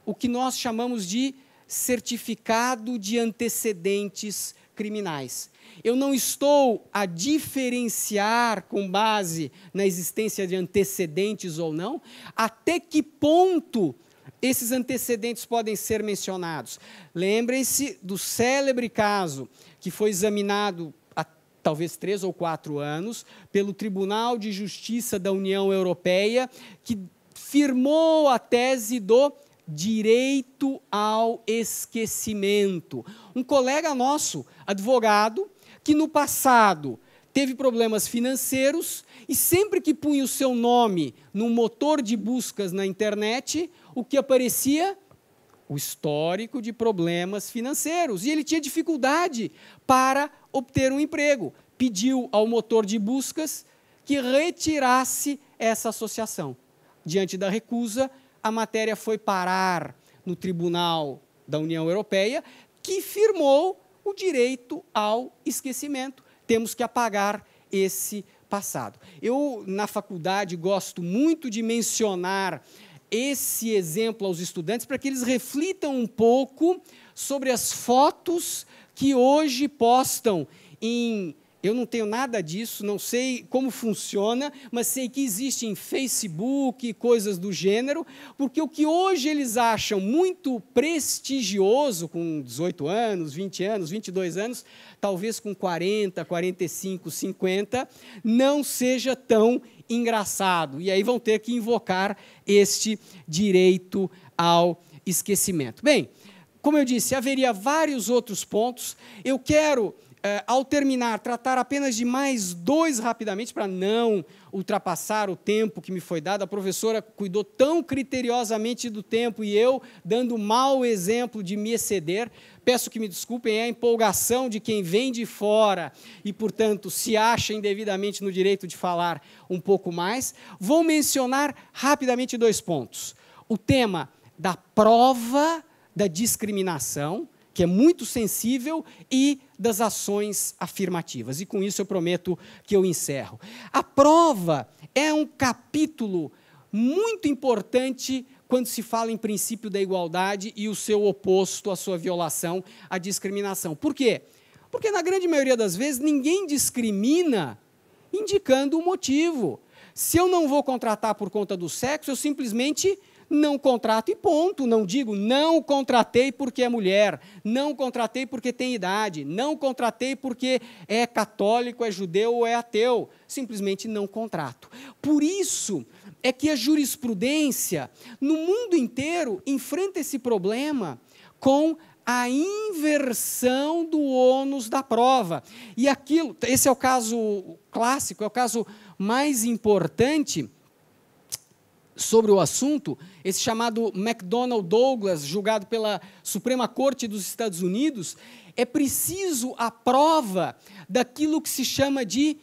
o que nós chamamos de certificado de antecedentes criminais. Eu não estou a diferenciar com base na existência de antecedentes ou não, até que ponto esses antecedentes podem ser mencionados. Lembrem-se do célebre caso que foi examinado talvez três ou quatro anos, pelo Tribunal de Justiça da União Europeia, que firmou a tese do direito ao esquecimento. Um colega nosso, advogado, que no passado teve problemas financeiros e sempre que punha o seu nome no motor de buscas na internet, o que aparecia? O histórico de problemas financeiros. E ele tinha dificuldade para obter um emprego. Pediu ao motor de buscas que retirasse essa associação. Diante da recusa, a matéria foi parar no Tribunal da União Europeia, que firmou o direito ao esquecimento. Temos que apagar esse passado. Eu, na faculdade, gosto muito de mencionar esse exemplo aos estudantes para que eles reflitam um pouco sobre as fotos que hoje postam em. Eu não tenho nada disso, não sei como funciona, mas sei que existe em Facebook e coisas do gênero, porque o que hoje eles acham muito prestigioso, com 18 anos, 20 anos, 22 anos, talvez com 40, 45, 50, não seja tão engraçado. E aí vão ter que invocar este direito ao esquecimento. Bem, como eu disse, haveria vários outros pontos. Eu quero, eh, ao terminar, tratar apenas de mais dois rapidamente, para não ultrapassar o tempo que me foi dado. A professora cuidou tão criteriosamente do tempo e eu, dando mau exemplo de me exceder, peço que me desculpem, é a empolgação de quem vem de fora e, portanto, se acha indevidamente no direito de falar um pouco mais. Vou mencionar rapidamente dois pontos. O tema da prova da discriminação, que é muito sensível, e das ações afirmativas. E com isso eu prometo que eu encerro. A prova é um capítulo muito importante quando se fala em princípio da igualdade e o seu oposto, a sua violação, a discriminação. Por quê? Porque, na grande maioria das vezes, ninguém discrimina indicando o motivo. Se eu não vou contratar por conta do sexo, eu simplesmente não contrato e ponto. Não digo não contratei porque é mulher, não contratei porque tem idade, não contratei porque é católico, é judeu ou é ateu. Simplesmente não contrato. Por isso é que a jurisprudência no mundo inteiro enfrenta esse problema com a inversão do ônus da prova. E aquilo, esse é o caso clássico, é o caso mais importante sobre o assunto, esse chamado McDonnell Douglas, julgado pela Suprema Corte dos Estados Unidos, é preciso a prova daquilo que se chama de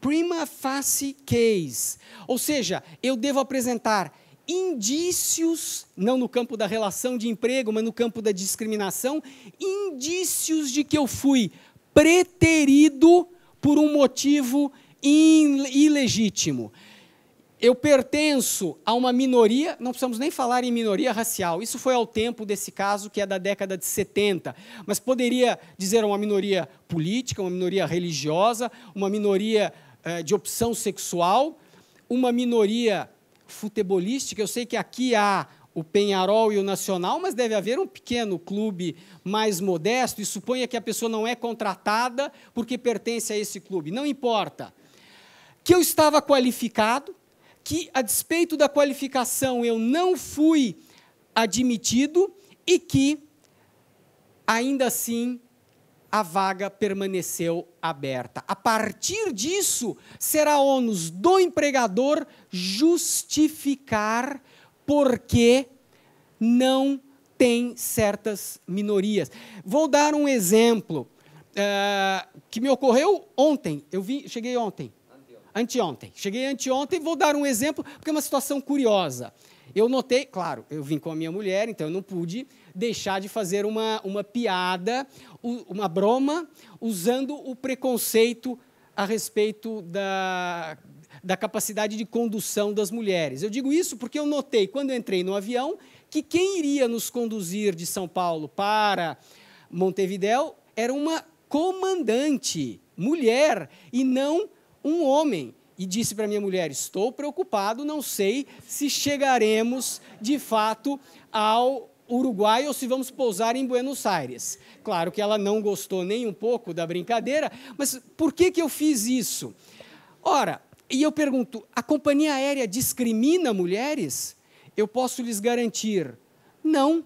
prima facie case. Ou seja, eu devo apresentar indícios, não no campo da relação de emprego, mas no campo da discriminação, indícios de que eu fui preterido por um motivo ilegítimo eu pertenço a uma minoria, não precisamos nem falar em minoria racial, isso foi ao tempo desse caso, que é da década de 70, mas poderia dizer uma minoria política, uma minoria religiosa, uma minoria eh, de opção sexual, uma minoria futebolística. Eu sei que aqui há o Penharol e o Nacional, mas deve haver um pequeno clube mais modesto, e suponha que a pessoa não é contratada porque pertence a esse clube, não importa. Que eu estava qualificado que, a despeito da qualificação, eu não fui admitido e que, ainda assim, a vaga permaneceu aberta. A partir disso, será ônus do empregador justificar porque não tem certas minorias. Vou dar um exemplo uh, que me ocorreu ontem. Eu vi, cheguei ontem anteontem. Cheguei anteontem, vou dar um exemplo, porque é uma situação curiosa. Eu notei, claro, eu vim com a minha mulher, então eu não pude deixar de fazer uma, uma piada, uma broma, usando o preconceito a respeito da, da capacidade de condução das mulheres. Eu digo isso porque eu notei, quando eu entrei no avião, que quem iria nos conduzir de São Paulo para Montevidéu era uma comandante mulher e não um homem e disse para minha mulher: Estou preocupado, não sei se chegaremos de fato ao Uruguai ou se vamos pousar em Buenos Aires. Claro que ela não gostou nem um pouco da brincadeira, mas por que, que eu fiz isso? Ora, e eu pergunto: a companhia aérea discrimina mulheres? Eu posso lhes garantir: não.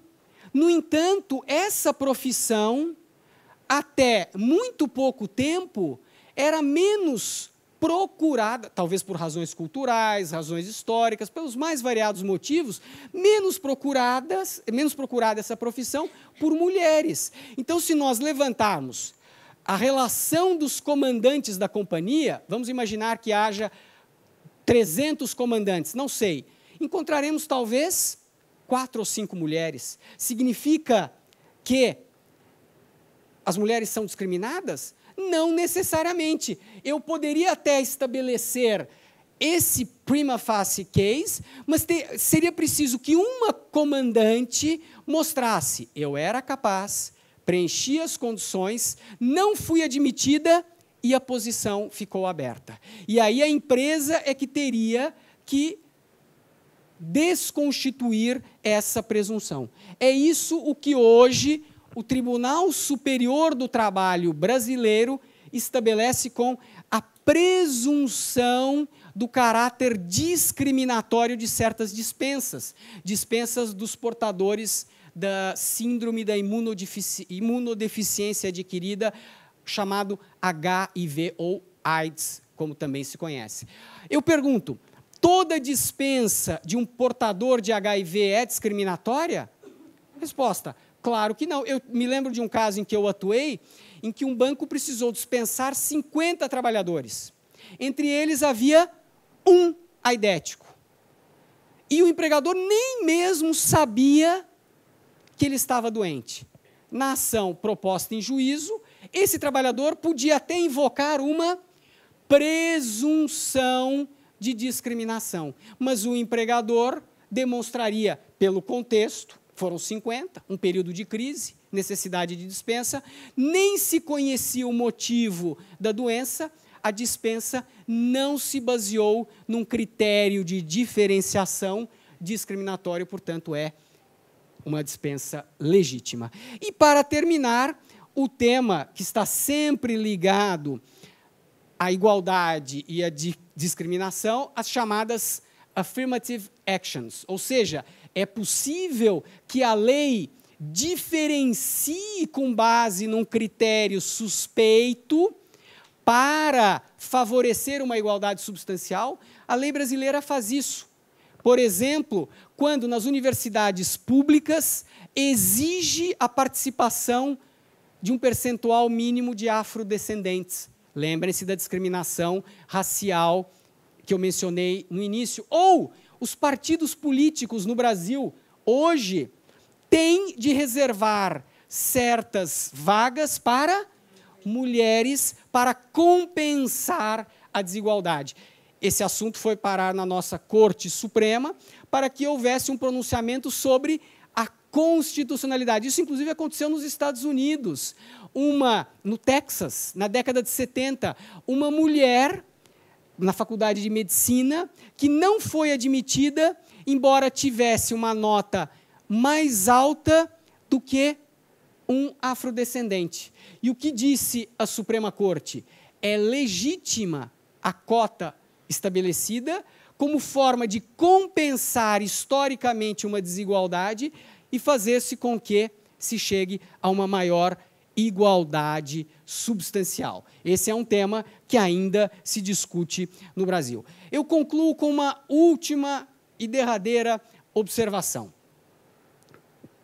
No entanto, essa profissão, até muito pouco tempo, era menos procurada, talvez por razões culturais, razões históricas, pelos mais variados motivos, menos procuradas, menos procurada essa profissão por mulheres. Então, se nós levantarmos a relação dos comandantes da companhia, vamos imaginar que haja 300 comandantes, não sei, encontraremos talvez quatro ou cinco mulheres. Significa que as mulheres são discriminadas? Não necessariamente. Eu poderia até estabelecer esse prima facie case, mas seria preciso que uma comandante mostrasse: eu era capaz, preenchi as condições, não fui admitida e a posição ficou aberta. E aí a empresa é que teria que desconstituir essa presunção. É isso o que hoje o Tribunal Superior do Trabalho brasileiro estabelece com a presunção do caráter discriminatório de certas dispensas, dispensas dos portadores da síndrome da imunodefici imunodeficiência adquirida, chamado HIV ou AIDS, como também se conhece. Eu pergunto, toda dispensa de um portador de HIV é discriminatória? Resposta: Claro que não. Eu me lembro de um caso em que eu atuei, em que um banco precisou dispensar 50 trabalhadores. Entre eles havia um aidético. E o empregador nem mesmo sabia que ele estava doente. Na ação proposta em juízo, esse trabalhador podia até invocar uma presunção de discriminação, mas o empregador demonstraria, pelo contexto, foram 50, um período de crise, necessidade de dispensa, nem se conhecia o motivo da doença, a dispensa não se baseou num critério de diferenciação discriminatório, portanto, é uma dispensa legítima. E para terminar, o tema que está sempre ligado à igualdade e à discriminação, as chamadas affirmative actions, ou seja, é possível que a lei diferencie com base num critério suspeito para favorecer uma igualdade substancial? A lei brasileira faz isso. Por exemplo, quando nas universidades públicas exige a participação de um percentual mínimo de afrodescendentes. Lembrem-se da discriminação racial que eu mencionei no início. Ou os partidos políticos no Brasil hoje têm de reservar certas vagas para mulheres para compensar a desigualdade. Esse assunto foi parar na nossa Corte Suprema para que houvesse um pronunciamento sobre a constitucionalidade. Isso, inclusive, aconteceu nos Estados Unidos. Uma, no Texas, na década de 70, uma mulher na faculdade de medicina, que não foi admitida, embora tivesse uma nota mais alta do que um afrodescendente. E o que disse a Suprema Corte? É legítima a cota estabelecida como forma de compensar historicamente uma desigualdade e fazer-se com que se chegue a uma maior igualdade substancial. Esse é um tema que ainda se discute no Brasil. Eu concluo com uma última e derradeira observação.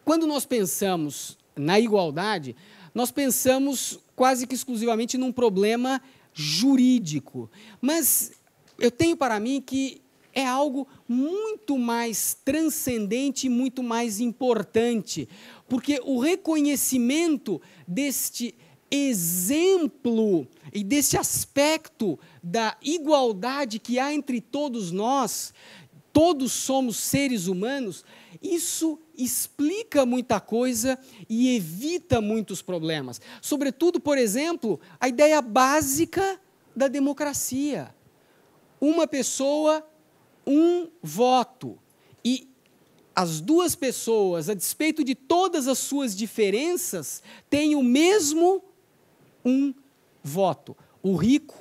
Quando nós pensamos na igualdade, nós pensamos quase que exclusivamente num problema jurídico. Mas eu tenho para mim que é algo muito mais transcendente e muito mais importante, porque o reconhecimento deste exemplo e desse aspecto da igualdade que há entre todos nós, todos somos seres humanos, isso explica muita coisa e evita muitos problemas. Sobretudo, por exemplo, a ideia básica da democracia: uma pessoa, um voto. E as duas pessoas, a despeito de todas as suas diferenças, têm o mesmo um voto. O rico,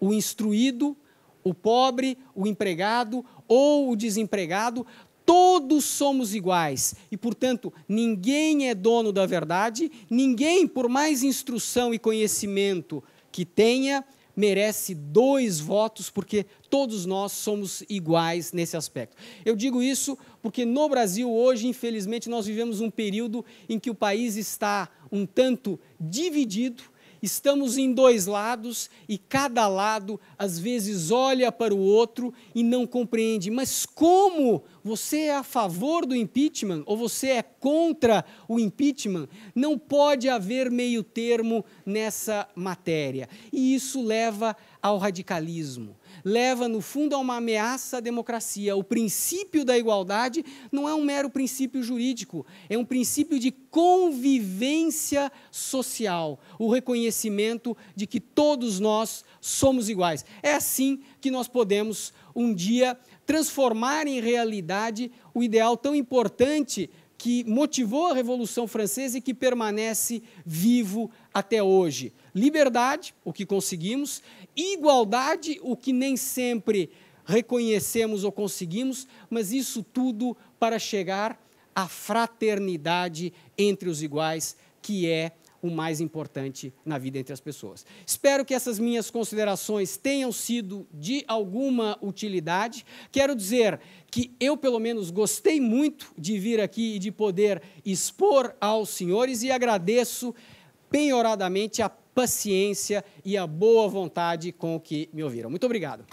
o instruído, o pobre, o empregado ou o desempregado, todos somos iguais. E, portanto, ninguém é dono da verdade, ninguém, por mais instrução e conhecimento que tenha, merece dois votos, porque todos nós somos iguais nesse aspecto. Eu digo isso porque no Brasil hoje, infelizmente, nós vivemos um período em que o país está um tanto dividido Estamos em dois lados e cada lado às vezes olha para o outro e não compreende. Mas como você é a favor do impeachment ou você é contra o impeachment? Não pode haver meio-termo nessa matéria. E isso leva ao radicalismo leva, no fundo, a uma ameaça à democracia. O princípio da igualdade não é um mero princípio jurídico, é um princípio de convivência social, o reconhecimento de que todos nós somos iguais. É assim que nós podemos um dia transformar em realidade o ideal tão importante que motivou a Revolução Francesa e que permanece vivo até hoje. Liberdade, o que conseguimos, igualdade, o que nem sempre reconhecemos ou conseguimos, mas isso tudo para chegar à fraternidade entre os iguais, que é o mais importante na vida entre as pessoas. Espero que essas minhas considerações tenham sido de alguma utilidade. Quero dizer que eu, pelo menos, gostei muito de vir aqui e de poder expor aos senhores e agradeço penhoradamente a paciência e a boa vontade com que me ouviram. Muito obrigado.